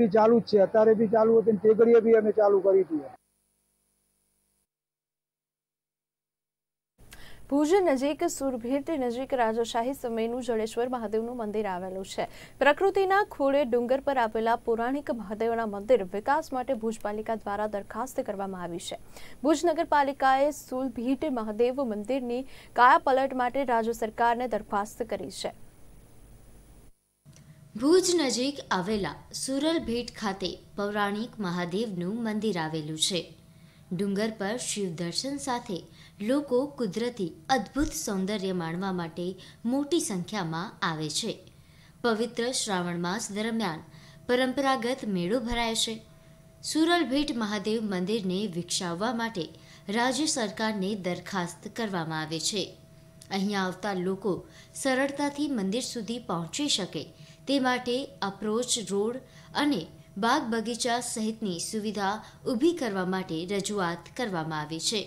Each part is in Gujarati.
બી ચાલુ જ છે અત્યારે બી ચાલુ હતી ટેગડીએ બી અમે ચાલુ કરી હતી ભુજ નજીક સુરભીટ નજીક રાજાશાહી સમયનું જડેશ્વર મહાદેવનું મંદિર આવેલું છે પ્રકૃતિના ખૂળે ડુંગર પર આપેલા પૌરાણિક મહાદેવના મંદિર વિકાસ માટે ભુજ પાલિકા દ્વારા દરખાસ્ત કરવામાં આવી છે ભુજ નગરપાલિકાએ સુરભીટ મહાદેવ મંદિરની કાયા પલટ માટે રાજ્ય સરકારને દરખાસ્ત કરી છે ભુજ નજીક આવેલા સુરલભેટ ખાતે પૌરાણિક મહાદેવનું મંદિર આવેલું છે ડુંગર પર શિવ દર્શન સાથે લોકો કુદરતી અદ્ભુત સૌંદર્ય માણવા માટે મોટી સંખ્યામાં આવે છે પવિત્ર શ્રાવણ માસ દરમિયાન પરંપરાગત મેળો ભરાય છે સુરલભેટ મહાદેવ મંદિરને વિકસાવવા માટે રાજ્ય સરકારને દરખાસ્ત કરવામાં આવે છે અહીંયા આવતા લોકો સરળતાથી મંદિર સુધી પહોંચી શકે તે માટે અપ્રોચ રોડ અને બાગ બગીચા સહિતની સુવિધા ઊભી કરવા માટે રજૂઆત કરવામાં આવી છે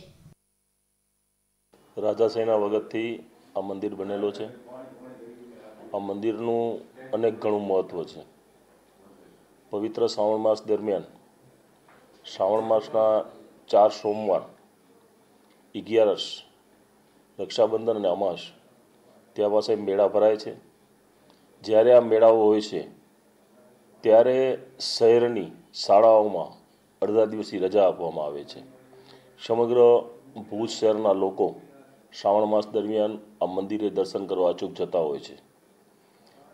રાજાશાહીના વગતથી આ મંદિર બનેલો છે આ મંદિરનું અનેક ઘણું મહત્ત્વ છે પવિત્ર શ્રાવણ માસ દરમિયાન શ્રાવણ માસના ચાર સોમવાર અગિયારસ રક્ષાબંધન અને અમાસ ત્યાં પાસે મેળા ભરાય છે જ્યારે આ મેળાઓ હોય છે ત્યારે શહેરની શાળાઓમાં અડધા દિવસની રજા આપવામાં આવે છે સમગ્ર ભુજ શહેરના લોકો શ્રાવણ માસ દરમિયાન આ મંદિરે દર્શન કરવા અચૂક જતા હોય છે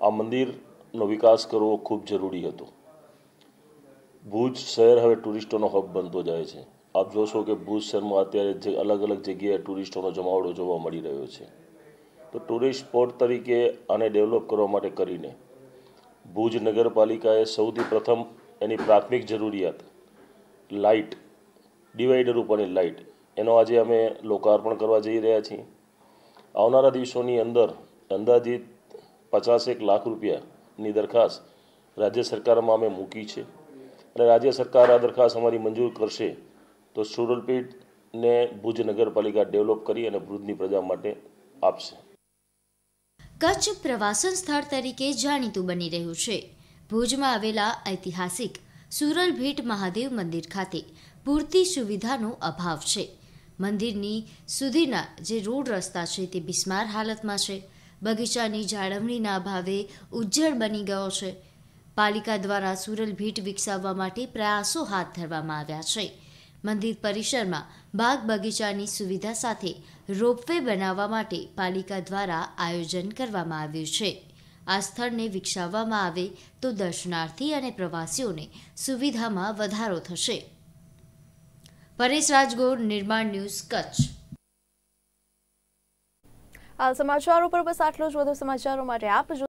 આ મંદિરનો વિકાસ કરવો ખૂબ જરૂરી હતો ભુજ શહેર હવે ટુરિસ્ટોનો હબ બનતો જાય છે આપ જોશો કે ભુજ શહેરમાં અત્યારે જે અલગ અલગ જગ્યાએ ટુરિસ્ટોનો જમાવડો જોવા મળી રહ્યો છે તો ટુરિસ્ટ સ્પોટ તરીકે આને ડેવલપ કરવા માટે કરીને ભુજ નગરપાલિકાએ સૌથી પ્રથમ એની પ્રાથમિક જરૂરિયાત લાઇટ ડિવાઈડર ઉપરની લાઇટ એનો આજે અમે લોકાર્પણ કરવા જઈ રહ્યા છીએ આવનારા દિવસોની અંદર અંદાજિત પચાસેક લાખ રૂપિયાની દરખાસ્ત રાજ્ય સરકારમાં અમે મૂકી છે અને રાજ્ય સરકાર આ દરખાસ્ત અમારી મંજૂર કરશે તો સુરલપીઠને ભુજ નગરપાલિકા ડેવલપ કરી અને ભુજની પ્રજા માટે આપશે કચ્છ પ્રવાસન સ્થળ તરીકે જાણીતું બની રહ્યું છે ભુજમાં આવેલા ઐતિહાસિક સુરલ ભીટ મહાદેવ મંદિર ખાતે પૂરતી સુવિધાનો અભાવ છે મંદિરની સુધીના જે રોડ રસ્તા છે તે બિસ્માર હાલતમાં છે બગીચાની જાળવણીના અભાવે ઉજ્જડ બની ગયો છે પાલિકા દ્વારા સુરલ ભીટ વિકસાવવા માટે પ્રયાસો હાથ ધરવામાં આવ્યા છે મંદિર પરિસરમાં બાગ બગીચાની સુવિધા સાથે રોપવે બનાવવા માટે પાલિકા દ્વારા આયોજન કરવામાં આવ્યું છે આ સ્થળને વિકસાવવામાં આવે તો દર્શનાર્થી અને પ્રવાસીઓને સુવિધામાં વધારો થશે પરેશ રાજગોર નિર્માણ ન્યૂઝ કચ્છ આ સમાચારો પર બસ આટલો જ વધુ સમાચારો માટે આપ